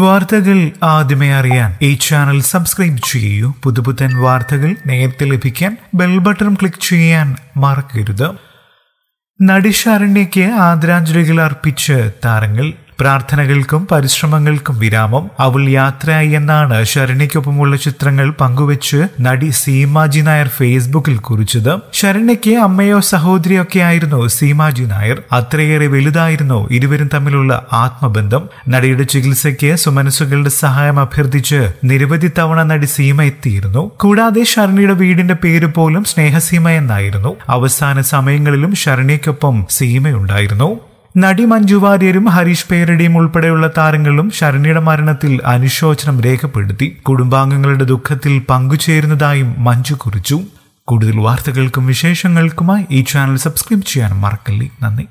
വാർത്തകൾ ആദ്യമേ അറിയാൻ ഈ ചാനൽ സബ്സ്ക്രൈബ് ചെയ്യൂ പുതുപുത്തൻ വാർത്തകൾ നേരത്തെ ലഭിക്കാൻ ബെൽ ബട്ടൺ ക്ലിക്ക് ചെയ്യാൻ മറക്കരുത് നടി ആദരാഞ്ജലികൾ അർപ്പിച്ച് താരങ്ങൾ പ്രാർത്ഥനകൾക്കും പരിശ്രമങ്ങൾക്കും വിരാമം അവൾ യാത്രയായി എന്നാണ് ശരണ്യയ്ക്കൊപ്പമുള്ള ചിത്രങ്ങൾ പങ്കുവെച്ച് നടി സീമാജി നായർ ഫേസ്ബുക്കിൽ കുറിച്ചത് ശരണ്യയ്ക്ക് അമ്മയോ സഹോദരിയോ ഒക്കെ ആയിരുന്നു സീമാജി നായർ അത്രയേറെ വലുതായിരുന്നു ഇരുവരും തമ്മിലുള്ള ആത്മബന്ധം നടിയുടെ ചികിത്സയ്ക്ക് സുമനസ്സുകളുടെ സഹായം അഭ്യർത്ഥിച്ച് നിരവധി തവണ നടി സീമ എത്തിയിരുന്നു കൂടാതെ ശരണ്യയുടെ വീടിന്റെ പേര് പോലും സ്നേഹസീമ എന്നായിരുന്നു അവസാന സമയങ്ങളിലും ശരണ്യയ്ക്കൊപ്പം സീമയുണ്ടായിരുന്നു നടി മഞ്ജു വാര്യരും ഹരീഷ് പേരടിയും ഉൾപ്പെടെയുള്ള താരങ്ങളും ശരണിയുടെ മരണത്തിൽ അനുശോചനം രേഖപ്പെടുത്തി കുടുംബാംഗങ്ങളുടെ ദുഃഖത്തിൽ പങ്കുചേരുന്നതായും മഞ്ജു കുറിച്ചു കൂടുതൽ വാർത്തകൾക്കും വിശേഷങ്ങൾക്കുമായി ഈ ചാനൽ സബ്സ്ക്രൈബ് ചെയ്യാൻ മറക്കല്ലേ നന്ദി